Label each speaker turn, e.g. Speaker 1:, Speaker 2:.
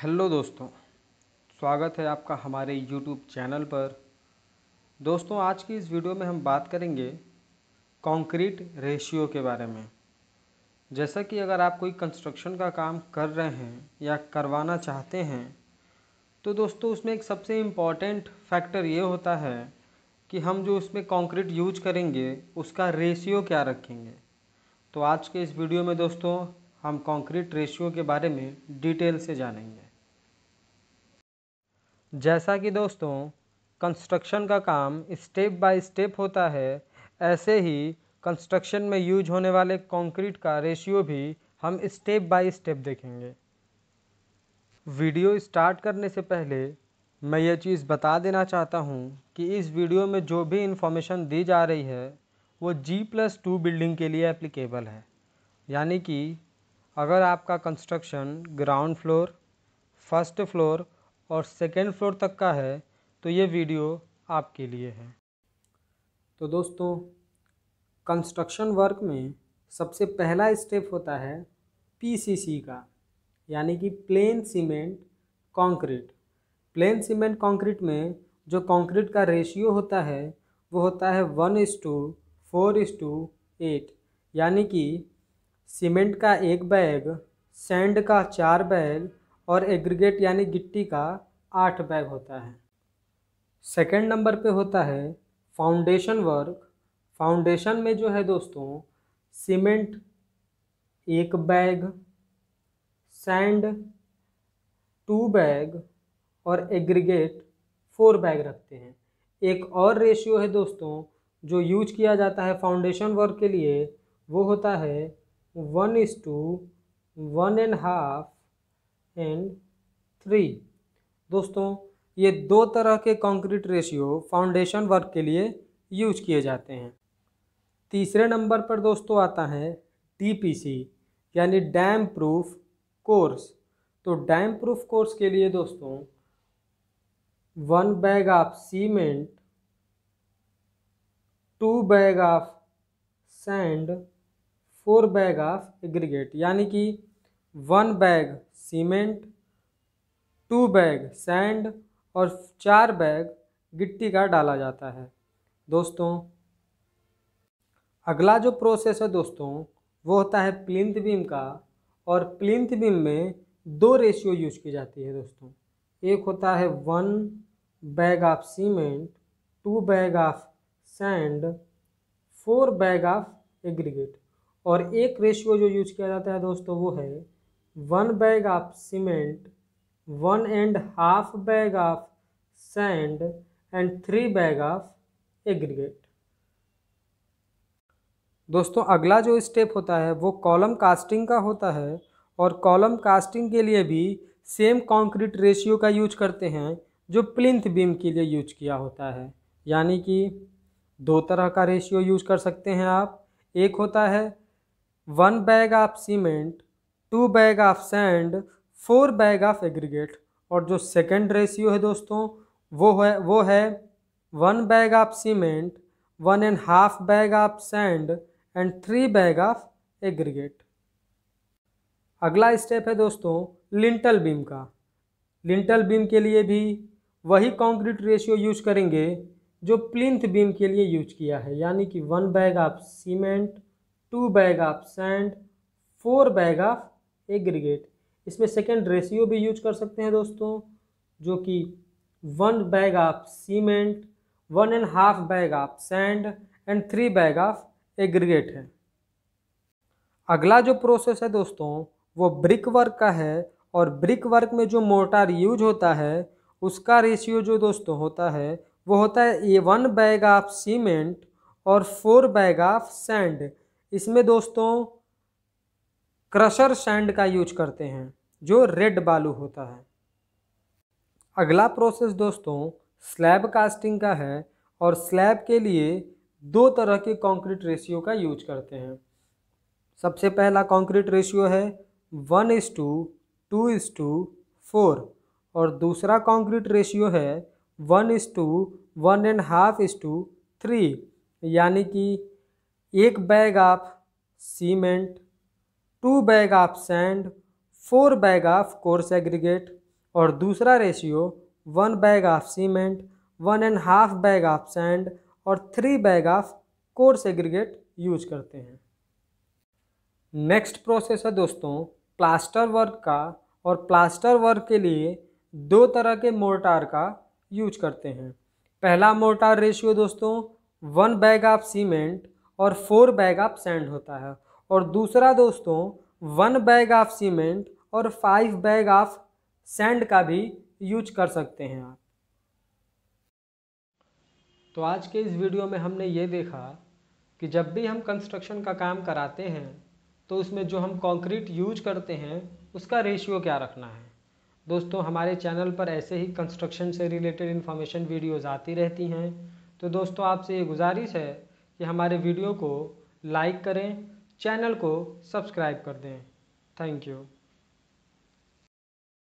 Speaker 1: hello दोस्तों स्वागत है आपका हमारे यूट्यूब चैनल पर दोस्तों आज की इस वीडियो में हम बात करेंगे कंक्रीट रेशियो के बारे में जैसा कि अगर आप कोई कंस्ट्रक्शन का काम कर रहे हैं या करवाना चाहते हैं तो दोस्तों उसमें एक सबसे इम्पॉर्टेंट फैक्टर ये होता है कि हम जो उसमें कंक्रीट यूज करेंगे उसका रेशियो क्या रखेंगे तो आज के इस वीडियो में दोस्तों हम कंक्रीट रेशियो के बारे में डिटेल से जानेंगे जैसा कि दोस्तों कंस्ट्रक्शन का काम स्टेप बाय स्टेप होता है ऐसे ही कंस्ट्रक्शन में यूज होने वाले कंक्रीट का रेशियो भी हम स्टेप बाय स्टेप देखेंगे वीडियो स्टार्ट करने से पहले मैं ये चीज़ बता देना चाहता हूँ कि इस वीडियो में जो भी इन्फॉर्मेशन दी जा रही है वो जी प्लस टू बिल्डिंग के लिए एप्लीकेबल है यानी कि अगर आपका construction ground floor first floor और सेकेंड फ्लोर तक का है तो ये वीडियो आपके लिए है तो दोस्तों कंस्ट्रक्शन वर्क में सबसे पहला स्टेप होता है पीसीसी का यानी कि plain cement concrete plain cement concrete में जो कंक्रीट का रेशियो होता है वो होता है one is to four is to eight यानी कि सीमेंट का एक बैग सैंड का चार बैग और एग्रीगेट यानी गिट्टी का आठ बैग होता है सेकेंड नंबर पे होता है फाउंडेशन वर्क फाउंडेशन में जो है दोस्तों सीमेंट एक बैग सैंड टू बैग और एग्रीगेट फोर बैग रखते हैं एक और रेशियो है दोस्तों जो यूज किया जाता है फाउंडेशन वर्क के लिए वो होता है one is to one and half and three दोस्तों ये दो तरह के कंक्रीट रेशियो फाउंडेशन वर्क के लिए यूज किए जाते हैं तीसरे नंबर पर दोस्तों आता है डीपीसी यानी डैम प्रूफ कोर्स तो डैम प्रूफ कोर्स के लिए दोस्तों one bag of cement two bag of sand four bag of aggregate यानी कि one bag cement two bag sand और चार बैग गिट्टी का डाला जाता है दोस्तों अगला जो प्रोसेस है दोस्तों वो होता है प्लिंथ बीम का और प्लिंथ बीम में दो रेशियो यूज की जाती है दोस्तों एक होता है one bag of cement two bag of sand four bag of aggregate और एक रेशियो जो यूज किया जाता है दोस्तों वो है one bag of cement one and half bag of sand and three bag of aggregate दोस्तों अगला जो स्टेप होता है वो कॉलम कास्टिंग का होता है और कॉलम कास्टिंग के लिए भी सेम कंक्रीट रेशियो का यूज करते हैं जो प्लिंथ बीम के लिए यूज किया होता है यानी कि दो तरह का रेशियो यूज कर सकते हैं आप एक होता है one bag of cement two bag of sand four bag of aggregate और जो सेकंड रेशियो है दोस्तों वो है वो है one bag of cement one and half bag of sand and three bag of aggregate अगला स्टेप है दोस्तों लिंटल बीम का लिंटल बीम के लिए भी वही कंक्रीट रेशियो यूज करेंगे जो प्लिंथ बीम के लिए यूज किया है यानी कि one bag of cement two bag of sand four bag of aggregate इसमें सेकेंड रेशियो भी यूज कर सकते हैं दोस्तों जो कि one bag of cement one and half bag of sand and three bag of aggregate है अगला जो प्रोसेस है दोस्तों वो ब्रिक वर्क का है और ब्रिक वर्क में जो मोटार यूज होता है उसका रेशियो जो दोस्तों होता है वो होता है a one bag of cement और फोर बैग ऑफ सैंड इसमें दोस्तों क्रशर सैंड का यूज करते हैं जो रेड बालू होता है अगला प्रोसेस दोस्तों स्लैब कास्टिंग का है और स्लैब के लिए दो तरह के कंक्रीट रेशियो का यूज करते हैं सबसे पहला कंक्रीट रेशियो है one is to two is to four और दूसरा कंक्रीट रेशियो है one is to one and half is to three यानी कि एक बैग आप cement two bag of sand four bag of coarse aggregate और दूसरा ratio one bag of cement one and half bag of sand और three bag of coarse aggregate use करते हैं next process है दोस्तों प्लास्टर वर्क का और plaster work के लिए दो तरह के मोर्टार का यूज करते हैं पहला मोर्टार रेशियो दोस्तों वन बैग ऑफ सीमेंट और फोर बैग ऑफ सैंड होता है और दूसरा दोस्तों वन बैग ऑफ सीमेंट और फाइव बैग ऑफ सैंड का भी यूज कर सकते हैं आप तो आज के इस वीडियो में हमने ये देखा कि जब भी हम कंस्ट्रक्शन का काम कराते हैं तो उसमें जो हम कंक्रीट यूज करते हैं उसका रेशियो क्या रखना है दोस्तों हमारे चैनल पर ऐसे ही कंस्ट्रक्शन से रिलेटेड इन्फॉर्मेशन वीडियोज़ आती रहती हैं तो दोस्तों आपसे ये गुजारिश है कि हमारे वीडियो को लाइक करें चैनल को सब्सक्राइब कर दें थैंक यू